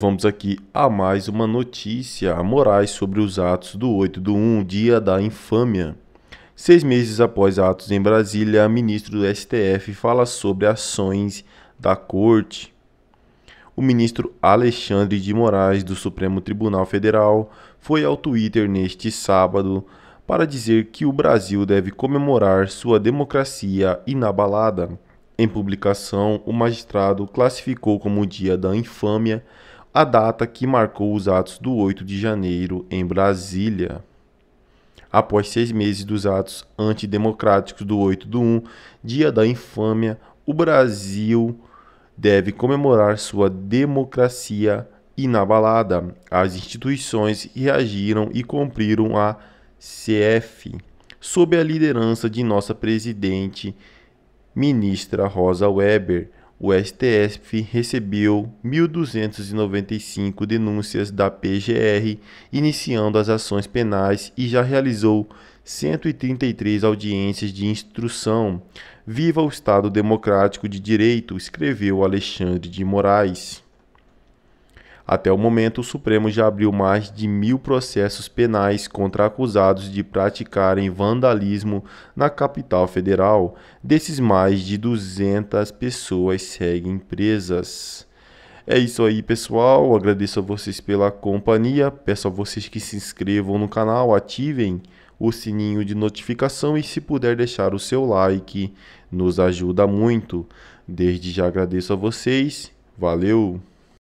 Vamos aqui a mais uma notícia a Moraes sobre os atos do 8 do 1, dia da infâmia. Seis meses após atos em Brasília, a ministro do STF fala sobre ações da corte. O ministro Alexandre de Moraes, do Supremo Tribunal Federal, foi ao Twitter neste sábado para dizer que o Brasil deve comemorar sua democracia inabalada. Em publicação, o magistrado classificou como Dia da Infâmia a data que marcou os atos do 8 de janeiro em Brasília. Após seis meses dos atos antidemocráticos do 8 de 1, dia da infâmia, o Brasil deve comemorar sua democracia inabalada. As instituições reagiram e cumpriram a CF, sob a liderança de nossa presidente, ministra Rosa Weber o STF recebeu 1.295 denúncias da PGR, iniciando as ações penais e já realizou 133 audiências de instrução. Viva o Estado Democrático de Direito, escreveu Alexandre de Moraes. Até o momento, o Supremo já abriu mais de mil processos penais contra acusados de praticarem vandalismo na capital federal. Desses, mais de 200 pessoas seguem presas. É isso aí, pessoal. Agradeço a vocês pela companhia. Peço a vocês que se inscrevam no canal, ativem o sininho de notificação e, se puder, deixar o seu like. Nos ajuda muito. Desde já agradeço a vocês. Valeu!